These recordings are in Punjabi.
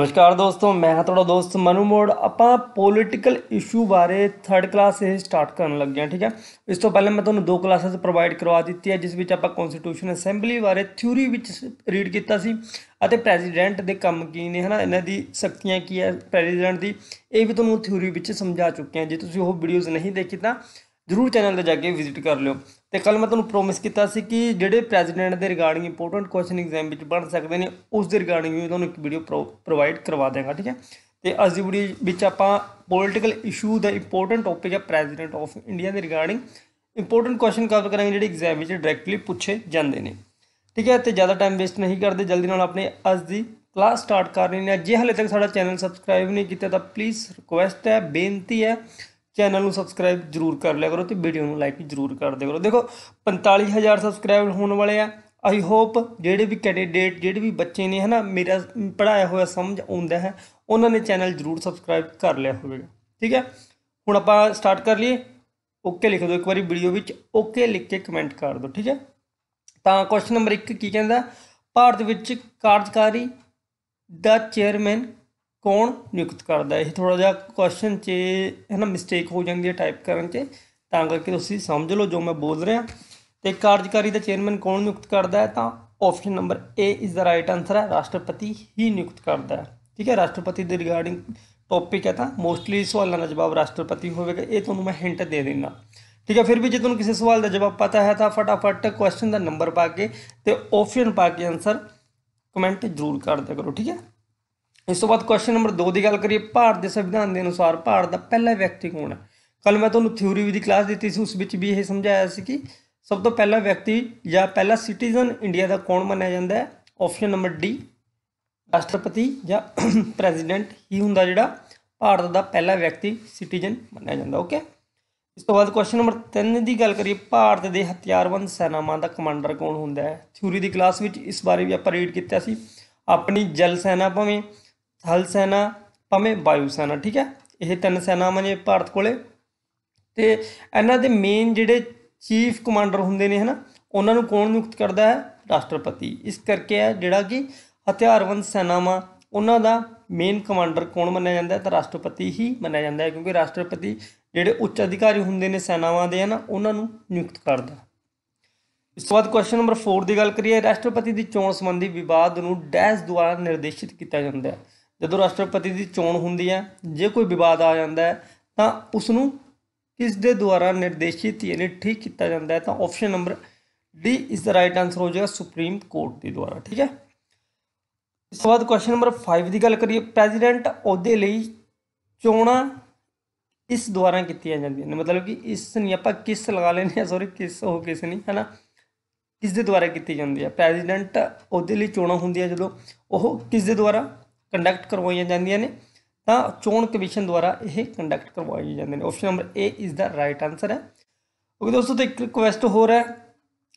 ਨਮਸਕਾਰ ਦੋਸਤੋ ਮੈਂ ਹਾਂ ਤੁਹਾਡਾ ਦੋਸਤ ਮਨੂ ਮੋੜ ਆਪਾਂ ਪੋਲਿਟੀਕਲ ਇਸ਼ੂ ਬਾਰੇ 3rd ਕਲਾਸ ਇਹ ਸਟਾਰਟ ਕਰਨ ਲੱਗੇ ਆ ਠੀਕ ਹੈ ਇਸ ਤੋਂ ਪਹਿਲਾਂ ਮੈਂ ਤੁਹਾਨੂੰ ਦੋ ਕਲਾਸਾਂ ਪ੍ਰੋਵਾਈਡ ਕਰਵਾ ਦਿੱਤੀ ਹੈ ਜਿਸ ਵਿੱਚ ਆਪਾਂ ਕਨਸਟੀਟਿਊਸ਼ਨ ਅਸੈਂਬਲੀ ਬਾਰੇ ਥਿਊਰੀ ਵਿੱਚ ਰੀਡ ਕੀਤਾ ਸੀ ਅਤੇ ਪ੍ਰੈਜ਼ੀਡੈਂਟ ਦੇ ਕੰਮ ਕੀ ਨੇ ਹਨਾ ਇਹਨਾਂ ਦੀ ਸ਼ਕਤੀਆਂ ਕੀ ਹੈ ਪ੍ਰੈਜ਼ੀਡੈਂਟ ਦੀ ਇਹ ਵੀ ਤੁਹਾਨੂੰ ਥਿਊਰੀ ਵਿੱਚ ਸਮਝਾ ਚੁੱਕੇ ਹਾਂ ਜੇ ਤੁਸੀਂ ਉਹ ਵੀਡੀਓਜ਼ ਨਹੀਂ ਦੇਖੀ ਤਾਂ ਜ਼ਰੂਰ ਚੈਨਲ ਤੇ ਜਾ ਕੇ ਵਿਜ਼ਿਟ ਕਰ ਲਿਓ ਤੇ ਕੱਲ ਮੈਂ ਤੁਹਾਨੂੰ ਪ੍ਰੋਮਿਸ ਕੀਤਾ ਸੀ ਕਿ ਜਿਹੜੇ ਪ੍ਰੈਜ਼ੀਡੈਂਟ ਦੇ ਰਿਗਾਰਡਿੰਗ ਇੰਪੋਰਟੈਂਟ ਕੁਐਸਚਨ ਐਗਜ਼ਾਮ ਵਿੱਚ ਬਣ ਸਕਦੇ ਨੇ ਉਸ ਦੇ ਰਿਗਾਰਡਿੰਗ ਵੀ ਤੁਹਾਨੂੰ ਇੱਕ ਵੀਡੀਓ ਪ੍ਰੋਵਾਈਡ ਕਰਵਾ ਦੇਵਾਂਗਾ ਠੀਕ ਹੈ ਤੇ ਅੱਜ ਦੀ ਵੀਡੀਓ ਵਿੱਚ ਆਪਾਂ ਪੋਲਿਟੀਕਲ ਇਸ਼ੂ ਦਾ ਇੰਪੋਰਟੈਂਟ ਟੌਪਿਕ ਹੈ ਪ੍ਰੈਜ਼ੀਡੈਂਟ ਆਫ ਇੰਡੀਆ ਦੇ ਰਿਗਾਰਡਿੰਗ ਇੰਪੋਰਟੈਂਟ ਕੁਐਸਚਨ ਕਵਰ ਕਰਾਂਗੇ ਜਿਹੜੇ ਐਗਜ਼ਾਮ ਵਿੱਚ ਡਾਇਰੈਕਟਲੀ ਪੁੱਛੇ ਜਾਂਦੇ ਨੇ ਠੀਕ ਹੈ ਤੇ ਜ਼ਿਆਦਾ ਟਾਈਮ ਵੇਸਟ ਨਹੀਂ ਕਰਦੇ ਜਲਦੀ ਨਾਲ ਆਪਣੇ ਅੱਜ ਦੀ ਕਲਾਸ ਸਟਾਰਟ ਕਰ ਰਹੇ ਜੇ ਹਲੇ ਤੱਕ ਸਾਡਾ ਚੈਨਲ ਸਬਸਕ੍ਰਾਈਬ ਨਹੀਂ ਕੀਤਾ ਤਾਂ ਪਲੀਜ਼ ਰਿਕੁਐਸਟ ਹੈ ਬੇਨਤੀ ਹੈ ਚੈਨਲ ਨੂੰ ਸਬਸਕ੍ਰਾਈਬ ਜਰੂਰ ਕਰ ਲਿਆ ਕਰੋ ਤੇ ਵੀਡੀਓ ਨੂੰ ਲਾਈਕ ਜਰੂਰ ਕਰ ਦਿਆ ਕਰੋ ਦੇਖੋ 45000 ਸਬਸਕ੍ਰਾਈਬ ਹੋਣ ਵਾਲੇ ਆ ਆਈ ਹੋਪ ਜਿਹੜੇ ਵੀ ਕੈਂਡੀਡੇਟ ਜਿਹੜੇ ਵੀ ਬੱਚੇ ਨੇ ਹਨਾ ਮੇਰਾ ਪੜਾਇਆ ਹੋਇਆ ਸਮਝ ਆਉਂਦਾ ਹੈ ਉਹਨਾਂ ਨੇ ਚੈਨਲ ਜਰੂਰ ਸਬਸਕ੍ਰਾਈਬ ਕਰ ਲਿਆ ਹੋਵੇਗਾ ਠੀਕ ਹੈ ਹੁਣ ਆਪਾਂ ਸਟਾਰਟ ਕਰ ਲਈਏ ਓਕੇ ਲਿਖ ਦਿਓ ਇੱਕ ਵਾਰੀ ਵੀਡੀਓ ਵਿੱਚ ਓਕੇ ਲਿਖ ਕੇ ਕਮੈਂਟ ਕਰ ਦਿਓ ਠੀਕ ਹੈ ਤਾਂ ਕੁਐਸਚਨ ਨੰਬਰ 1 ਕੀ ਕਹਿੰਦਾ ਭਾਰਤ ਵਿੱਚ ਕਾਰਜਕਾਰੀ ਦਾ ਚੇਅਰਮੈਨ ਕੌਣ ਨਿਯੁਕਤ ਕਰਦਾ ਇਹ ਥੋੜਾ ਜਿਹਾ ਕੁਐਸਚਨ 'ਚ ਹੈ ਨਾ ਮਿਸਟੇਕ ਹੋ ਜਾਂਦੀ ਹੈ ਟਾਈਪ ਕਰਨ 'ਚ ਤਾਂ ਕਰਕੇ ਤੁਸੀਂ ਸਮਝ ਲਓ ਜੋ ਮੈਂ ਬੋਲ ਰਿਹਾ ਤੇ ਕਾਰਜਕਾਰੀ ਦਾ ਚੇਅਰਮੈਨ ਕੌਣ ਨਿਯੁਕਤ ਕਰਦਾ ਹੈ ਤਾਂ option number A is the right answer ਹੈ ਰਾਸ਼ਟਰਪਤੀ ਹੀ ਨਿਯੁਕਤ ਕਰਦਾ ਹੈ ਠੀਕ ਹੈ ਰਾਸ਼ਟਰਪਤੀ ਦੇ ਰਿਗਾਰਡਿੰਗ ਟੌਪਿਕ ਹੈ ਤਾਂ ਮੋਸਟਲੀ ਸਵਾਲਾਂ ਦਾ ਜਵਾਬ ਰਾਸ਼ਟਰਪਤੀ ਹੋਵੇਗਾ ਇਹ ਤੁਹਾਨੂੰ ਮੈਂ ਹਿੰਟ ਦੇ ਦਿੰਦਾ ਠੀਕ ਹੈ ਫਿਰ ਵੀ ਜੇ ਤੁਹਾਨੂੰ ਕਿਸੇ ਸਵਾਲ ਦਾ ਜਵਾਬ ਪਤਾ ਹੈ ਤਾਂ ਫਟਾਫਟ ਕੁਐਸਚਨ ਦਾ ਨੰਬਰ ਪਾ ਕੇ ਤੇ ਆਪਸ਼ਨ ਪਾ ਕੇ ਆਨਸਰ ਕਮੈਂਟ ਜ਼ਰੂਰ ਕਰ ਦਿਆ ਕਰੋ ਠੀਕ ਹੈ ਇਸ ਤੋਂ ਬਾਅਦ ਕੁਐਸਚਨ ਨੰਬਰ 2 ਦੀ ਗੱਲ ਕਰੀਏ ਭਾਰਤ ਦੇ ਸੰਵਿਧਾਨ ਦੇ ਅਨੁਸਾਰ ਭਾਰਤ ਦਾ ਪਹਿਲਾ ਵਿਅਕਤੀ ਕੌਣ ਹੈ ਕੱਲ ਮੈਂ ਤੁਹਾਨੂੰ ਥਿਊਰੀ ਵੀ ਦੀ ਕਲਾਸ ਦਿੱਤੀ ਸੀ ਉਸ ਵਿੱਚ ਵੀ ਇਹ ਸਮਝਾਇਆ ਸੀ ਕਿ ਸਭ ਤੋਂ ਪਹਿਲਾ ਵਿਅਕਤੀ ਜਾਂ ਪਹਿਲਾ ਸਿਟੀਜ਼ਨ ਇੰਡੀਆ ਦਾ ਕੌਣ ਮੰਨਿਆ ਜਾਂਦਾ ਹੈ ਆਪਸ਼ਨ ਨੰਬਰ ਡੀ ਰਾਸ਼ਟਰਪਤੀ ਜਾਂ ਪ੍ਰੈਜ਼ੀਡੈਂਟ ਹੀ ਹੁੰਦਾ ਜਿਹੜਾ ਭਾਰਤ ਦਾ ਪਹਿਲਾ ਵਿਅਕਤੀ ਸਿਟੀਜ਼ਨ ਮੰਨਿਆ ਜਾਂਦਾ ਓਕੇ ਇਸ ਤੋਂ ਬਾਅਦ ਕੁਐਸਚਨ ਨੰਬਰ 3 ਦੀ ਗੱਲ ਕਰੀਏ ਭਾਰਤ ਦੇ ਹਥਿਆਰਬੰਦ ਸੈਨਾਵਾਂ ਦਾ ਕਮਾਂਡਰ ਕੌਣ ਹੁੰਦਾ ਹੈ ਥਿਊਰੀ ਦੀ ਕਲਾਸ ਵਿੱਚ ਇਸ ਬਾਰੇ ਵੀ ਆਪਾਂ ਰੀਡ ਕੀਤਾ ਸੀ ਆਪਣੀ ਜਲ ਸੈਨਾ ਭਾਵੇਂ ਥਲ ਸੈਨਾ ਭਾਵੇਂ ਵਾਯੂ ਸੈਨਾ ਠੀਕ ਹੈ ਇਹ ਤਿੰਨ ਸੈਨਾਵਾਂ ਨੇ ਭਾਰਤ ਕੋਲੇ ਤੇ ਇਹਨਾਂ ਦੇ ਮੇਨ ਜਿਹੜੇ ਚੀਫ ਕਮਾਂਡਰ ਹੁੰਦੇ ਨੇ ਹਨਾ ਉਹਨਾਂ ਨੂੰ ਕੌਣ ਨਿਯੁਕਤ ਕਰਦਾ ਹੈ ਰਾਸ਼ਟਰਪਤੀ ਇਸ ਕਰਕੇ ਹੈ ਜਿਹੜਾ ਕਿ ਹਥਿਆਰਬੰਦ ਸੈਨਾਵਾਂ ਉਹਨਾਂ ਦਾ ਮੇਨ ਕਮਾਂਡਰ ਕੌਣ ਮੰਨਿਆ ਜਾਂਦਾ ਹੈ ਤਾਂ ਰਾਸ਼ਟਰਪਤੀ ਹੀ ਮੰਨਿਆ ਜਾਂਦਾ ਹੈ ਕਿਉਂਕਿ ਰਾਸ਼ਟਰਪਤੀ ਜਿਹੜੇ ਉੱਚ ਅਧਿਕਾਰੀ ਹੁੰਦੇ ਨੇ ਸੈਨਾਵਾਂ ਦੇ ਹਨਾ ਉਹਨਾਂ ਨੂੰ ਨਿਯੁਕਤ ਕਰਦਾ ਇਸ ਤੋਂ ਬਾਅਦ ਕੁਐਸਚਨ ਨੰਬਰ 4 ਦੀ ਗੱਲ ਕਰੀਏ ਰਾਸ਼ਟਰਪਤੀ ਦੀ ਚੋਣ ਸੰਬੰਧੀ ਵਿਵਾਦ ਨੂੰ ਡੈਸ਼ ਦੁਆਰਾ ਨਿਰਦੇਸ਼ਿਤ ਕੀਤਾ ਜਾਂਦਾ ਹੈ ਜਦੋਂ ਰਾਸ਼ਟਰਪਤੀ ਦੀ ਚੋਣ ਹੁੰਦੀ ਹੈ ਜੇ ਕੋਈ ਵਿਵਾਦ ਆ ਜਾਂਦਾ ਹੈ ਤਾਂ ਉਸ ਨੂੰ ਕਿਸ ਦੇ ਦੁਆਰਾ ਨਿਰਦੇਸ਼ਿਤ ਯਾਨੀ ਠੀਕ ਕੀਤਾ ਜਾਂਦਾ ਹੈ ਤਾਂ ਆਪਸ਼ਨ ਨੰਬਰ ਡੀ ਇਸ ਦਾ ਰਾਈਟ ਆਨਸਰ ਹੋ ਜਾਏਗਾ ਸੁਪਰੀਮ ਕੋਰਟ ਦੇ ਦੁਆਰਾ ਠੀਕ ਹੈ ਇਸ ਤੋਂ ਬਾਅਦ ਕੁਐਸਚਨ ਨੰਬਰ 5 ਦੀ ਗੱਲ ਕਰੀਏ ਪ੍ਰੈਜ਼ੀਡੈਂਟ ਅਹੁਦੇ ਲਈ ਚੋਣਾਂ ਇਸ ਦੁਆਰਾ ਕੀਤੀਆਂ ਜਾਂਦੀਆਂ ਨੇ ਮਤਲਬ ਕਿ ਇਸ ਨਹੀਂ ਆਪਾਂ ਕਿਸ ਲਗਾ ਲੈਨੇ ਆ ਸੌਰੀ ਕਿਸ ਹੋ ਕਿਸ ਨਹੀਂ ਹਨਾ ਕਿਸ ਦੇ ਦੁਆਰਾ ਕੀਤੀ ਜਾਂਦੀ ਹੈ ਪ੍ਰੈਜ਼ੀਡੈਂਟ ਅਹੁਦੇ ਲਈ ਚੋਣਾਂ ਹੁੰਦੀਆਂ ਜਦੋਂ ਉਹ ਕਿਸ ਦੇ ਦੁਆਰਾ ਕੰਡਕਟ ਕਰਵਾਈਆਂ ਜਾਂਦੀਆਂ ਨੇ ਤਾਂ ਚੋਣ ਕਮਿਸ਼ਨ ਦੁਆਰਾ ਇਹ ਕੰਡਕਟ ਕਰਵਾਈਆਂ ਜਾਂਦੇ ਨੇ option number A is the right answer ਹੈ ਓਕੇ ਦੋਸਤੋ ਤੇ ਇੱਕ ਰਿਕੁਐਸਟ ਹੋ ਰਿਹਾ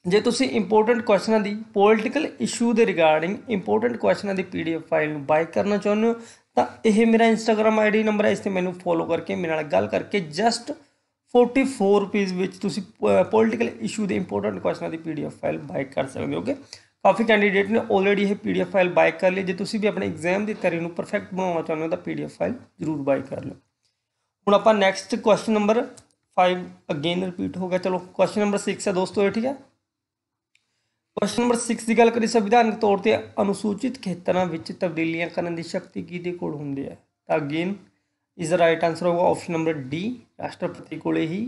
ਜੇ ਤੁਸੀਂ ਇੰਪੋਰਟੈਂਟ ਕੁਐਸਚਨਾਂ ਦੀ ਪੋਲਿਟੀਕਲ ਇਸ਼ੂ ਦੇ ਰਿਗਾਰਡਿੰਗ ਇੰਪੋਰਟੈਂਟ ਕੁਐਸਚਨਾਂ ਦੀ ਪੀਡੀਐਫ ਫਾਈਲ ਨੂੰ ਬਾਈ ਕਰਨਾ ਚਾਹੁੰਦੇ ਹੋ ਤਾਂ ਇਹ ਮੇਰਾ ਇੰਸਟਾਗ੍ਰam ਆਈਡੀ ਨੰਬਰ ਹੈ ਇਸ ਤੇ ਮੈਨੂੰ ਫੋਲੋ ਕਰਕੇ ਮੇਰੇ ਨਾਲ ਗੱਲ ਕਰਕੇ ਜਸਟ 44 ਰੁਪਏ ਵਿੱਚ ਤੁਸੀਂ ਪੋਲਿਟੀਕਲ ਇਸ਼ੂ ਦੇ ਇੰਪੋਰਟੈਂਟ ਕੁਐਸਚਨਾਂ ਦੀ ਪੀਡੀਐਫ ਫਾਈਲ ਬਾਈ ਕਰ ਸਕਦੇ ਹੋਗੇ ਕਾਫੀ ਕੈਂਡੀਡੇਟ ਨੇ ਆਲਰੇਡੀ ਇਹ ਪੀਡੀਐਫ ਫਾਈਲ ਬਾਈ ਕਰ ਲਈ ਜੇ ਤੁਸੀਂ ਵੀ ਆਪਣੇ ਐਗਜ਼ਾਮ ਦੀ ਤਿਆਰੀ ਨੂੰ ਪਰਫੈਕਟ ਬਣਾਉਣਾ ਚਾਹੁੰਦੇ ਹੋ ਤਾਂ ਪੀਡੀਐਫ ਫਾਈਲ ਜ਼ਰੂਰ ਬਾਈ ਕਰ ਲਓ ਹੁਣ ਆਪਾਂ next question number 5 again repeat ਹੋਗਾ ਚਲੋ ਕੁਐਸਚਨ ਨੰਬਰ 6 ਹੈ ਦੋਸਤੋ ਇਹ ਠੀਕ ਹੈ ਕੁਐਸਚਨ ਨੰਬਰ 6 ਦੀ ਗੱਲ ਕਰੀ ਸੰਵਿਧਾਨਕ ਤੌਰ ਤੇ ਅਨੁਸੂਚਿਤ ਖੇਤਰਾਂ ਵਿੱਚ ਤਬਦੀਲੀਆਂ ਕਰਨ ਦੀ ਸ਼ਕਤੀ ਕਿਹਦੇ ਕੋਲ ਹੁੰਦੀ ਹੈ ਤਾਂ ਅਗੇਨ ਇਸ ਦਾ ਰਾਈਟ ਆਨਸਰ ਹੋਗਾ ਆਪਸ਼ਨ ਨੰਬਰ ਡੀ ਰਾਸ਼ਟਰਪਤੀ ਕੋਲੇ ਹੀ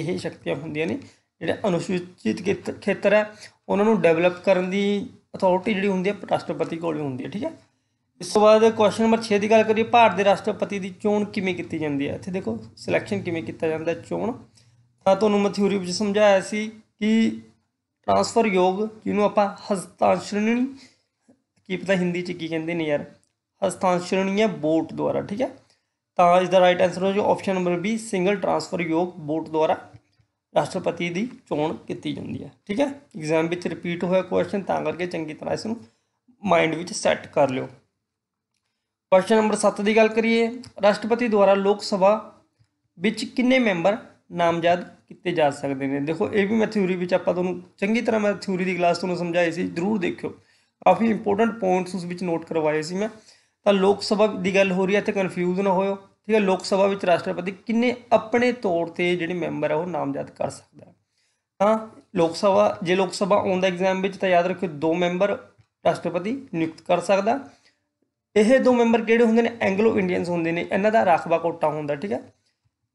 ਇਹ ਸ਼ਕਤੀਆਂ ਹੁੰਦੀਆਂ ਨੇ ਜਿਹੜੇ ਅਨੁਸੂਚਿਤ ਖੇਤਰ ਹੈ ਉਹਨਾਂ ਨੂੰ ਡਿਵੈਲਪ ਕਰਨ ਦੀ ਅਥਾਰਟੀ ਜਿਹੜੀ ਹੁੰਦੀ ਹੈ ਰਾਸ਼ਟਰਪਤੀ ਕੋਲ ਹੁੰਦੀ ਹੈ ਠੀਕ ਹੈ ਇਸ ਤੋਂ ਬਾਅਦ ਕੁਐਸਚਨ ਨੰਬਰ 6 ਦੀ ਗੱਲ ਕਰੀਏ ਭਾਰਤ ਦੇ ਰਾਸ਼ਟਰਪਤੀ ਦੀ ਚੋਣ ਕਿਵੇਂ ਕੀਤੀ ਜਾਂਦੀ ਹੈ ਇੱਥੇ ਦੇਖੋ ਸਿਲੈਕਸ਼ਨ ਕਿਵੇਂ ਕੀਤਾ ਜਾਂਦਾ ਹੈ ਚੋਣ ਤਾਂ ਤੁਹਾਨੂੰ ਮੈਂ ਥਿਊਰੀ ਵਿੱਚ ਸਮਝਾਇਆ ਸੀ ਕਿ ਟ੍ਰਾਂਸਫਰ ਯੋਗ ਜਿਹਨੂੰ ਆਪਾਂ ਹਸਤਾਂਸ਼ਰਣੀ ਕੀ ਪਤਾ ਹਿੰਦੀ ਚ ਕੀ ਕਹਿੰਦੇ ਨੇ ਯਾਰ ਹਸਤਾਂਸ਼ਰਣੀ ਹੈ ਵੋਟ ਦੁਆਰਾ ਠੀਕ ਹੈ ਤਾਂ ਇਸ ਦਾ ਰਾਈਟ ਆਨਸਰ ਹੋ ਜੋ option number B single transfer ਯੋਗ ਵੋਟ ਦੁਆਰਾ ਰਾਸ਼ਟਰਪਤੀ ਦੀ ਚੋਣ ਕੀਤੀ ਜਾਂਦੀ ਹੈ ਠੀਕ ਹੈ ਐਗਜ਼ਾਮ ਵਿੱਚ ਰਿਪੀਟ ਹੋਇਆ ਕੁਐਸਚਨ ਤਾਂ ਕਰਕੇ ਚੰਗੀ ਤਰ੍ਹਾਂ ਇਸ ਨੂੰ ਮਾਈਂਡ ਵਿੱਚ ਸੈੱਟ ਕਰ ਲਿਓ ਕੁਐਸਚਨ ਨੰਬਰ 7 ਦੀ ਗੱਲ ਕਰੀਏ ਰਾਸ਼ਟਰਪਤੀ ਦੁਆਰਾ ਲੋਕ ਸਭਾ ਵਿੱਚ ਕਿੰਨੇ ਮੈਂਬਰ ਨਾਮਜ਼ਦ ਕੀਤੇ ਜਾ ਸਕਦੇ ਨੇ ਦੇਖੋ ਇਹ ਵੀ ਮੈਂ ਥਿਊਰੀ ਵਿੱਚ ਆਪਾਂ ਤੁਹਾਨੂੰ ਚੰਗੀ ਤਰ੍ਹਾਂ ਮੈਂ ਥਿਊਰੀ ਦੀ ਕਲਾਸ ਤੁਹਾਨੂੰ ਸਮਝਾਈ ਸੀ ਜ਼ਰੂਰ ਦੇਖਿਓ ਕਾਫੀ ਇੰਪੋਰਟੈਂਟ ਪੁਆਇੰਟਸ ਉਸ ਵਿੱਚ ਨੋਟ ਕਰਵਾਏ ਸੀ ਮੈਂ ਤਾਂ ਲੋਕ ਸਭਾ ਦੀ ਗੱਲ ਹੋ ਰਹੀ ਹੈ ਤੇ ਕਨਫਿਊਜ਼ ਨਾ ਹੋਇਓ ਠੀਕ ਹੈ ਲੋਕ ਸਭਾ ਵਿੱਚ ਰਾਸ਼ਟਰਪਤੀ ਕਿੰਨੇ ਆਪਣੇ ਤੌਰ ਤੇ ਜਿਹੜੇ ਮੈਂਬਰ ਆ ਉਹ ਨਾਮਜ਼ਦ ਕਰ ਸਕਦਾ ਤਾਂ ਲੋਕ ਸਭਾ ਜੇ ਲੋਕ ਸਭਾ ਆਨ ਦਾ ਐਗਜ਼ਾਮ ਵਿੱਚ ਤਾਂ ਯਾਦ ਰੱਖਿਓ ਦੋ ਮੈਂਬਰ ਰਾਸ਼ਟਰਪਤੀ ਨਿਯੁਕਤ ਕਰ ਸਕਦਾ ਇਹ ਦੋ ਮੈਂਬਰ ਕਿਹੜੇ ਹੁੰਦੇ ਨੇ ਐਂਗਲੋ ਇੰਡੀਅਨਸ ਹੁੰਦੇ ਨੇ ਇਹਨਾਂ ਦਾ ਰਾਖਵਾ ਕੋਟਾ ਹੁੰਦਾ ਠੀਕ ਹੈ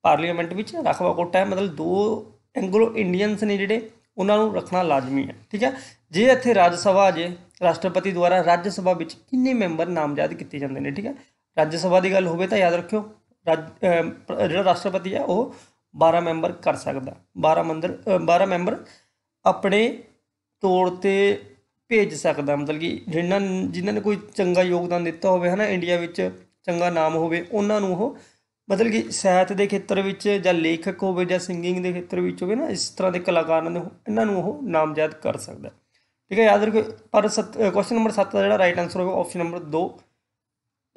ਪਾਰਲੀਮੈਂਟ ਵਿੱਚ ਰਾਖਵਾ ਕੋਟਾ ਹੈ ਮਤਲਬ ਦੋ ਐਂਗਲੋ ਇੰਡੀਅਨਸ ਨੇ ਜਿਹੜੇ ਉਹਨਾਂ ਨੂੰ ਰੱਖਣਾ ਲਾਜ਼ਮੀ ਹੈ ਠੀਕ ਹੈ ਜੇ ਇੱਥੇ ਰਾਜ ਸਭਾ ਜੇ ਰਾਸ਼ਟਰਪਤੀ ਦੁਆਰਾ ਰਾਜ ਸਭਾ ਵਿੱਚ ਕਿੰਨੇ ਮੈਂਬਰ ਨਾਮਜ਼ਦ ਕੀਤੇ ਜਾਂਦੇ ਨੇ ਠੀਕ ਹੈ ਰਾਜ ਸਭਾ ਦੀ ਗੱਲ ਹੋਵੇ ਤਾਂ ਯਾਦ ਰੱਖਿਓ ਜਿਹੜਾ ਰਾਸ਼ਟਰਪਤੀ ਹੈ ਉਹ 12 ਮੈਂਬਰ ਕਰ ਸਕਦਾ 12 ਮੰਦਰ 12 ਮੈਂਬਰ ਆਪਣੇ ਤੌਰ ਤੇ ਭੇਜ ਸਕਦਾ ਮਤਲਬ ਕਿ ਜਿਨ੍ਹਾਂ ਜਿਨ੍ਹਾਂ ਨੇ ਕੋਈ ਚੰਗਾ ਯੋਗਦਾਨ ਦਿੱਤਾ ਹੋਵੇ ਹਨਾ ਇੰਡੀਆ ਵਿੱਚ ਚੰਗਾ ਨਾਮ ਹੋਵੇ ਉਹਨਾਂ ਨੂੰ ਉਹ ਮਤਲਬ ਕਿ ਸਾਹਿਤ ਦੇ ਖੇਤਰ ਵਿੱਚ ਜਾਂ ਲੇਖਕ ਹੋਵੇ ਜਾਂ ਸਿੰਗਿੰਗ ਦੇ ਖੇਤਰ ਵਿੱਚ ਹੋਵੇ ਨਾ ਇਸ ਤਰ੍ਹਾਂ ਦੇ ਕਲਾਕਾਰਾਂ ਨੂੰ ਇਹਨਾਂ ਨੂੰ ਉਹ ਨਾਮਜ਼ਦ ਕਰ ਸਕਦਾ ਠੀਕ ਹੈ ਯਾਦ ਰੱਖੋ ਪਰ ਕੁਐਸਚਨ ਨੰਬਰ 7 ਦਾ ਜਿਹੜਾ ਰਾਈਟ ਆਨਸਰ ਹੋਵੇ option number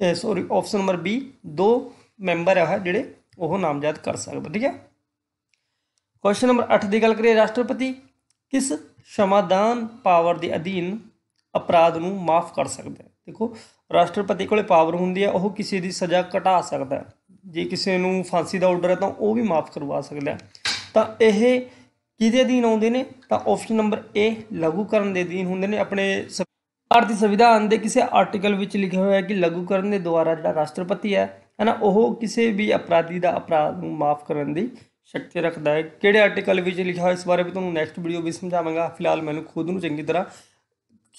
2 sorry option number B 2 member ਆ ਜਿਹੜੇ ਉਹ ਨਾਮਜ਼ਦ ਕਰ ਸਕਦਾ ਠੀਕ ਹੈ ਕੁਐਸਚਨ ਨੰਬਰ 8 ਦੀ ਗੱਲ ਕਰੀਏ ਰਾਸ਼ਟਰਪਤੀ ਕਿਸ ਸ਼ਮਾਦਾਨ ਪਾਵਰ ਦੇ ਅਧੀਨ ਅਪਰਾਧ ਨੂੰ ਮਾਫ ਕਰ ਸਕਦਾ ਹੈ ਦੇਖੋ ਰਾਸ਼ਟਰਪਤੀ ਕੋਲੇ ਪਾਵਰ ਹੁੰਦੀ ਹੈ ਉਹ ਕਿਸੇ ਦੀ ਸਜ਼ਾ ਘਟਾ ਸਕਦਾ ਹੈ ਜੇ ਕਿਸੇ ਨੂੰ ਫਾਂਸੀ ਦਾ ਆਰਡਰ ਹੈ ਤਾਂ ਉਹ ਵੀ ਮਾਫ ਕਰਵਾ ਸਕਦਾ ਤਾਂ ਇਹ ਕਿਹਦੇ ਅਧੀਨ ਆਉਂਦੇ ਨੇ ਤਾਂ ਆਪਸ਼ਨ ਨੰਬਰ A ਕਰਨ ਦੇ ਅਧੀਨ ਹੁੰਦੇ ਨੇ ਆਪਣੇ ਭਾਰਤੀ ਸੰਵਿਧਾਨ ਦੇ ਕਿਸੇ ਆਰਟੀਕਲ ਵਿੱਚ ਲਿਖਿਆ ਹੋਇਆ ਹੈ ਕਿ ਕਰਨ ਦੇ ਦੁਆਰਾ ਜਿਹੜਾ ਰਾਸ਼ਟਰਪਤੀ ਹੈ ਹੈ ਨਾ ਉਹ ਕਿਸੇ ਵੀ ਅਪਰਾਧੀ ਦਾ ਅਪਰਾਧ ਨੂੰ ਮਾਫ ਕਰਨ ਦੀ ਸ਼ਕਤੀ ਰੱਖਦਾ ਹੈ ਕਿਹੜੇ ਆਰਟੀਕਲ ਵਿੱਚ ਲਿਖਿਆ ਹੋਇਆ ਇਸ ਬਾਰੇ ਵੀ ਤੁਹਾਨੂੰ ਨੈਕਸਟ ਵੀਡੀਓ ਵਿੱਚ ਸਮਝਾਵਾਂਗਾ ਫਿਲਹਾਲ ਮੈਨੂੰ ਖੁਦ ਨੂੰ ਚੰਗੀ ਤਰ੍ਹਾਂ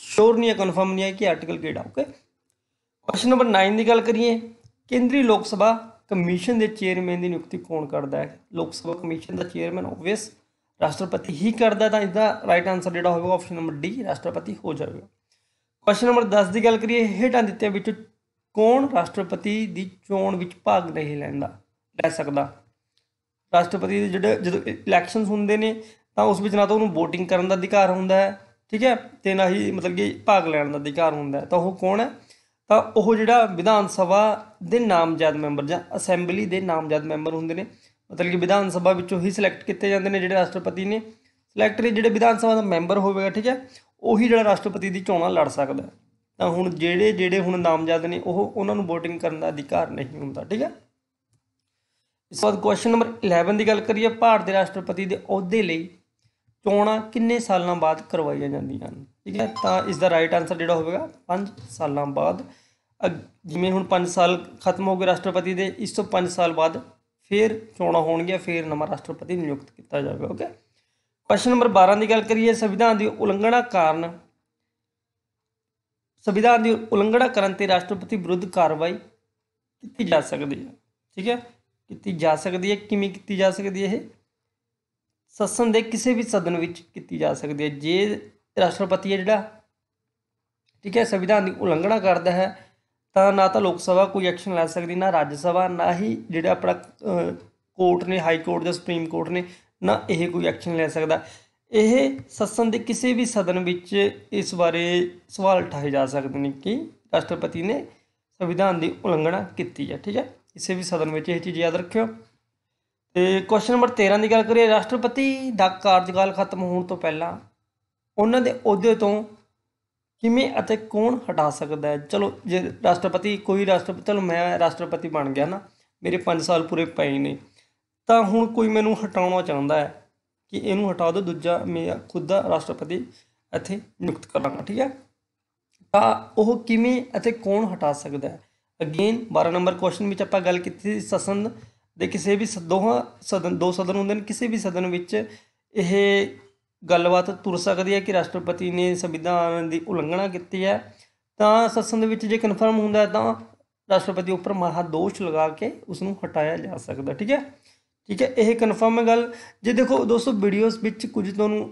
ਸ਼ੋਰ ਨਹੀਂ ਹੈ ਕਨਫਰਮ ਨਹੀਂ ਹੈ ਕਿ ਆਰਟੀਕਲ ਕਿਹੜਾ ਓਕੇ ਕੁਐਸਚਨ ਨੰਬਰ 9 ਦੀ ਗੱਲ ਕਰੀਏ ਕੇਂਦਰੀ ਲੋਕ ਸਭਾ ਕਮਿਸ਼ਨ ਦੇ ਚੇਅਰਮੈਨ ਦੀ ਨਿਯੁਕਤੀ ਕੌਣ ਕਰਦਾ ਹੈ ਲੋਕ ਸਭਾ ਕਮਿਸ਼ਨ ਦਾ ਚੇਅਰਮੈਨ ਆਬਵੀਅਸ ਰਾਸ਼ਟਰਪਤੀ ਹੀ ਕਰਦਾ ਤਾਂ ਇਹਦਾ ਰਾਈਟ ਆਨਸਰ ਜਿਹੜਾ ਹੋਵੇਗਾ ਆਪਸ਼ਨ ਨੰਬਰ ਡੀ ਰਾਸ਼ਟਰਪਤੀ ਹੋ ਜਾਵੇਗਾ ਕੁਐਸਚਨ ਨੰਬਰ 10 ਦੀ ਗੱਲ ਕਰੀਏ ਹੇਟਾਂ ਦਿੱਤੇ ਵਿੱਚੋਂ ਕੌਣ ਰਾਸ਼ਟਰਪਤੀ ਦੀ ਚੋਣ ਵਿੱਚ ਭਾਗ ਨਹੀਂ ਲੈਂਦਾ ਲੈ ਸਕਦਾ ਰਾਸ਼ਟਰਪਤੀ ਦੇ ਜਿਹੜੇ ਜਦੋਂ ਇਲੈਕਸ਼ਨਸ ਹੁੰਦੇ ਨੇ ਤਾਂ ਉਸ ਵਿੱਚ ਨਾ ਤਾਂ ਉਹਨੂੰ VOTING ਕਰਨ ਦਾ ਅਧਿਕਾਰ ਹੁੰਦਾ ਹੈ ਠੀਕ ਹੈ ਤੇ ਨਾ ਹੀ ਮਤਲਬ ਕਿ ਭਾਗ ਲੈਣ ਦਾ ਅਧਿਕਾਰ ਹੁੰਦਾ ਹੈ ਤਾਂ ਉਹ ਕੌਣ ਹੈ ਤਾਂ ਉਹ ਜਿਹੜਾ ਵਿਧਾਨ ਸਭਾ ਦੇ ਨਾਮਜ਼ਦ ਮੈਂਬਰ ਜਾਂ ਅਸੈਂਬਲੀ ਦੇ ਨਾਮਜ਼ਦ ਮੈਂਬਰ ਹੁੰਦੇ ਨੇ ਮਤਲਬ ਕਿ ਵਿਧਾਨ ਸਭਾ ਵਿੱਚੋਂ ਹੀ ਸਿਲੈਕਟ ਕੀਤੇ ਜਾਂਦੇ ਨੇ ਜਿਹੜੇ ਰਾਸ਼ਟਰਪਤੀ ਨੇ ਸਿਲੈਕਟਰੀ ਜਿਹੜੇ ਵਿਧਾਨ ਸਭਾ ਦਾ ਮੈਂਬਰ ਹੋਵੇਗਾ ਠੀਕ ਹੈ ਉਹੀ ਜਿਹੜਾ ਰਾਸ਼ਟਰਪਤੀ ਦੀ ਚੋਣਾਂ ਲੜ ਸਕਦਾ ਹੈ ਤਾਂ ਹੁਣ ਜਿਹੜੇ ਜਿਹੜੇ ਹੁਣ ਨਾਮਜ਼ਦ ਨੇ ਉਹ ਉਹਨਾਂ ਨੂੰ VOTING ਕਰਨ ਦਾ ਅਧਿਕਾਰ ਨਹੀਂ ਹੁੰਦਾ ਠੀਕ ਹੈ ਇਸ ਤੋਂ ਬਾਅਦ ਕੁਐਸਚਨ ਨੰਬਰ 11 ਦੀ ਗੱਲ ਕਰੀਏ ਭਾਰਤ ਦੇ ਰਾਸ਼ਟਰਪਤੀ ਦੇ ਅਹੁਦੇ ਲਈ ਚੋਣਾਂ ਕਿੰਨੇ ਸਾਲਾਂ ਬਾਅਦ ਕਰਵਾਈਆਂ ਜਾਂਦੀਆਂ ਹਨ ਠੀਕ ਹੈ ਤਾਂ ਇਸ ਦਾ ਰਾਈਟ ਆਨਸਰ ਜਿਹੜਾ ਹੋਵੇਗਾ 5 ਸਾਲਾਂ ਬਾਅਦ ਜਿਵੇਂ ਹੁਣ 5 ਸਾਲ ਖਤਮ ਹੋ ਗਏ ਰਾਸ਼ਟਰਪਤੀ ਦੇ ਇਸ ਤੋਂ 5 ਸਾਲ ਬਾਅਦ ਫਿਰ ਚੋਣਾਂ ਹੋਣਗੀਆਂ ਫਿਰ ਨਵਾਂ ਰਾਸ਼ਟਰਪਤੀ ਨਿਯੁਕਤ ਕੀਤਾ ਜਾਵੇਗਾ ਓਕੇ ਕੁਐਸਚਨ ਨੰਬਰ 12 ਦੀ ਗੱਲ ਕਰੀਏ ਸੰਵਿਧਾਨ ਦੀ ਉਲੰਘਣਾ ਕਾਰਨ ਸੰਵਿਧਾਨ ਦੀ ਉਲੰਘਣਾ ਕਰਨ ਤੇ ਰਾਸ਼ਟਰਪਤੀ ਵਿਰੁੱਧ ਕਾਰਵਾਈ ਕੀਤੀ ਜਾ ਸਕਦੀ ਹੈ ਠੀਕ ਹੈ ਕੀਤੀ ਜਾ ਸਕਦੀ ਹੈ ਕਿਵੇਂ ਕੀਤੀ ਜਾ ਸਕਦੀ ਹੈ ਇਹ ਸਸਨ ਦੇ ਕਿਸੇ ਵੀ ਸਦਨ ਵਿੱਚ ਕੀਤੀ ਜਾ ਸਕਦੀ ਹੈ ਜੇ ਰਾਸ਼ਟਰਪਤੀ ਹੈ ਜਿਹੜਾ ਠੀਕ ਹੈ ਸੰਵਿਧਾਨ ਦੀ ਉਲੰਘਣਾ ਕਰਦਾ ਹੈ ਤਾਂ ਨਾ ਤਾਂ ਲੋਕ ਸਭਾ ਕੋਈ ਐਕਸ਼ਨ ਲੈ ਸਕਦੀ ਨਾ ਰਾਜ ਸਭਾ ਨਾ ਹੀ ਜਿਹੜਾ ਆਪਣਾ ਕੋਰਟ ਨੇ ਹਾਈ ਕੋਰਟ ਜਾਂ ਸੁਪਰੀਮ ਕੋਰਟ ਨੇ ਨਾ ਇਹ ਕੋਈ ਐਕਸ਼ਨ ਲੈ ਸਕਦਾ ਇਹ ਸਸਨ ਦੇ ਕਿਸੇ ਵੀ ਸਦਨ ਵਿੱਚ ਇਸ ਬਾਰੇ ਸਵਾਲ ਉਠਾਏ ਜਾ ਸਕਦੇ ਨੇ ਕਿ ਰਾਸ਼ਟਰਪਤੀ ਨੇ ਸੰਵਿਧਾਨ ਦੀ ਉਲੰਘਣਾ ਕੀਤੀ ਹੈ ਠੀਕ ਹੈ ਕਿਸੇ ਵੀ ਸਦਨ ਵਿੱਚ ਇਹ ਚੀਜ਼ ਯਾਦ ਰੱਖਿਓ ਤੇ ਕੁਐਸਚਨ ਨੰਬਰ 13 ਦੀ ਗੱਲ ਕਰੀਏ ਰਾਸ਼ਟਰਪਤੀ ਦਾ ਕਾਰਜਕਾਲ ਖਤਮ ਹੋਣ ਤੋਂ ਪਹਿਲਾਂ ਉਹਨਾਂ ਦੇ ਅਹੁਦੇ ਤੋਂ ਕਿਵੇਂ ਅਤੇ ਕੌਣ ਹਟਾ ਸਕਦਾ ਹੈ ਚਲੋ ਜੇ ਰਾਸ਼ਟਰਪਤੀ ਕੋਈ ਰਾਸ਼ਟਰਪਤੀ ਚਲੋ ਮੈਂ ਰਾਸ਼ਟਰਪਤੀ ਬਣ ਗਿਆ ਨਾ ਮੇਰੇ 5 ਸਾਲ ਪੂਰੇ ਪਏ ਨੇ ਤਾਂ ਹੁਣ ਕੋਈ ਮੈਨੂੰ ਹਟਾਉਣਾ ਚਾਹੁੰਦਾ ਹੈ ਕਿ ਇਹਨੂੰ ਹਟਾ ਦਿਓ ਦੂਜਾ ਮੈਂ ਖੁਦ ਦਾ ਰਾਸ਼ਟਰਪਤੀ ਇੱਥੇ ਨਿਯੁਕਤ ਕਰਾਂਗਾ ਠੀਕ ਹੈ ਤਾਂ ਉਹ ਕਿਵੇਂ ਅਤੇ ਕੌਣ ਹਟਾ ਸਕਦਾ ਹੈ ਅਗੇਨ 12 ਨੰਬਰ ਕੁਐਸਚਨ ਵਿੱਚ ਆਪਾਂ ਗੱਲ ਕੀਤੀ ਸੀ ਸਸਨ ਦੇ ਕਿਸੇ ਵੀ ਦੋਹਾਂ ਸਦਨ ਦੋ ਸਦਨ ਹੁੰਦੇ ਨੇ ਕਿਸੇ ਵੀ ਸਦਨ ਵਿੱਚ ਇਹ ਗੱਲਬਾਤ ਤੁਰ ਸਕਦੀ ਹੈ ਕਿ ਰਾਸ਼ਟਰਪਤੀ ਨੇ ਸੰਵਿਧਾਨ ਦੀ ਉਲੰਘਣਾ ਕੀਤੀ ਹੈ ਤਾਂ ਸਸਨ ਦੇ ਵਿੱਚ ਜੇ ਕਨਫਰਮ ਹੁੰਦਾ ਤਾਂ ਰਾਸ਼ਟਰਪਤੀ ਉੱਪਰ ਮਹਾ ਦੋਸ਼ ਲਗਾ ਕੇ ਉਸ ਨੂੰ ਹਟਾਇਆ ਜਾ ਸਕਦਾ ਠੀਕ ਹੈ ਠੀਕ ਹੈ ਇਹ ਕਨਫਰਮ ਗੱਲ ਜੇ ਦੇਖੋ ਦੋਸਤੋ ਵੀਡੀਓਜ਼ ਵਿੱਚ ਕੁਝ ਤੁਹਾਨੂੰ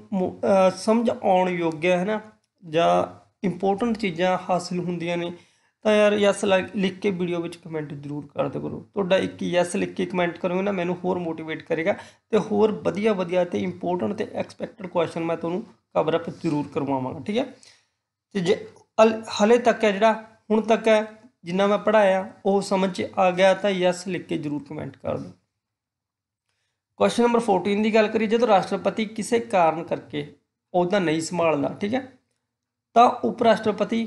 ਸਮਝ ਆਉਣ ਯੋਗ ਹੈ ਨਾ ਜਾਂ ਇੰਪੋਰਟੈਂਟ ਚੀਜ਼ਾਂ ਹਾਸਲ ਹੁੰਦੀਆਂ ਨੇ ਤਾਂ ਯਾਰ ਯੈਸ ਲਿਖ ਕੇ ਵੀਡੀਓ ਵਿੱਚ ਕਮੈਂਟ ਜ਼ਰੂਰ ਕਰਦੇ ਕਰੋ ਤੁਹਾਡਾ ਇੱਕ ਯੈਸ ਲਿਖ ਕੇ ਕਮੈਂਟ ਕਰੋਗੇ ਨਾ ਮੈਨੂੰ ਹੋਰ ਮੋਟੀਵੇਟ ਕਰੇਗਾ ਤੇ ਹੋਰ ਵਧੀਆ ਵਧੀਆ ਤੇ ਇੰਪੋਰਟੈਂਟ ਤੇ ਐਕਸਪੈਕਟਡ ਕੁਐਸਚਨ ਮੈਂ ਤੁਹਾਨੂੰ ਕਵਰ ਅਪ ਜ਼ਰੂਰ ਕਰਵਾਵਾਂਗਾ ਠੀਕ ਹੈ ਤੇ ਜੇ ਹਲੇ ਤੱਕ ਹੈ ਜਿਹੜਾ ਹੁਣ ਤੱਕ ਹੈ ਜਿੰਨਾ ਮੈਂ ਪੜਾਇਆ ਉਹ ਸਮਝ ਆ ਗਿਆ ਤਾਂ ਯੈਸ ਲਿਖ ਕੇ ਜ਼ਰੂਰ ਕਮੈਂਟ ਕਰ ਦਿਓ ਕੁਐਸਚਨ ਨੰਬਰ 14 ਦੀ ਗੱਲ ਕਰੀ ਜਦੋਂ ਰਾਸ਼ਟਰਪਤੀ ਕਿਸੇ ਕਾਰਨ ਕਰਕੇ ਉਹਦਾ ਨਹੀਂ ਸੰਭਾਲਦਾ ਠੀਕ ਹੈ ਤਾਂ ਉਪ ਰਾਸ਼ਟਰਪਤੀ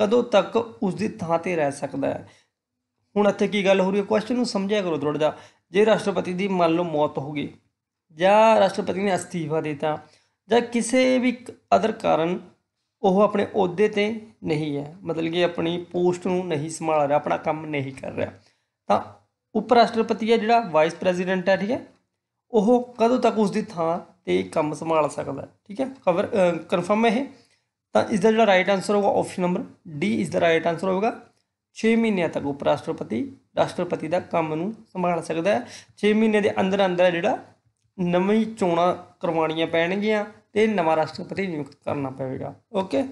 ਕਦੋਂ ਤੱਕ ਉਸ ਦੀ ਥਾਂ ਤੇ ਰਹਿ ਸਕਦਾ ਹੈ ਹੁਣ ਇੱਥੇ ਕੀ ਗੱਲ ਹੋ ਰਹੀ ਹੈ ਕੁਐਸਚਨ ਨੂੰ ਸਮਝਿਆ ਕਰੋ ਥੋੜਾ ਜਿਹਾ ਜੇ ਰਾਸ਼ਟਰਪਤੀ ਦੀ ਮੰਨ ਲਓ ਮੌਤ ਹੋ ਗਈ ਜਾਂ ਰਾਸ਼ਟਰਪਤੀ ਨੇ ਅਸਤੀਫਾ ਦਿੱਤਾ ਜਾਂ ਕਿਸੇ ਵੀ ਅਦਰ ਕਾਰਨ ਉਹ ਆਪਣੇ ਅਹੁਦੇ ਤੇ ਨਹੀਂ ਹੈ ਮਤਲਬ ਕਿ ਆਪਣੀ ਪੋਸਟ ਨੂੰ ਨਹੀਂ ਸੰਭਾਲ ਰਿਹਾ ਆਪਣਾ ਕੰਮ ਨਹੀਂ ਕਰ ਰਿਹਾ ਤਾਂ ਉਪ ਰਾਸ਼ਟਰਪਤੀ ਹੈ ਜਿਹੜਾ ਵਾਈਸ ਪ੍ਰੈਜ਼ੀਡੈਂਟ ਹੈ ਠੀਕ ਹੈ ਉਹ ਕਦੋਂ ਤੱਕ ਉਸ ਦੀ ਥਾਂ ਤੇ ਕੰਮ ਸੰਭਾਲ ਸਕਦਾ ਠੀਕ ਹੈ ਕਵਰ ਕਨਫਰਮ ਹੈ ਇਹ ਤਾਂ ਇਸ ਦਾ ਜਿਹੜਾ ਰਾਈਟ ਆਨਸਰ ਹੋਗਾ ਆਪਸ਼ਨ ਨੰਬਰ ਡੀ ਇਸ ਦਾ ਰਾਈਟ ਆਨਸਰ ਹੋਗਾ 6 ਮਹੀਨੇ ਤੱਕ ਉਪਰਾਸ਼ਟਰਪਤੀ ਰਾਸ਼ਟਰਪਤੀ ਰਾਸ਼ਟਰਪਤੀ ਦਾ ਕੰਮ ਨੂੰ ਸੰਭਾਲ ਸਕਦਾ ਹੈ 6 ਮਹੀਨੇ ਦੇ ਅੰਦਰ ਅੰਦਰ ਜਿਹੜਾ ਨਵੀਂ ਚੋਣਾਂ ਕਰਵਾਉਣੀਆਂ ਪੈਣਗੀਆਂ ਤੇ ਨਵਾਂ ਰਾਸ਼ਟਰਪਤੀ ਨਿਯੁਕਤ ਕਰਨਾ ਪਵੇਗਾ ਓਕੇ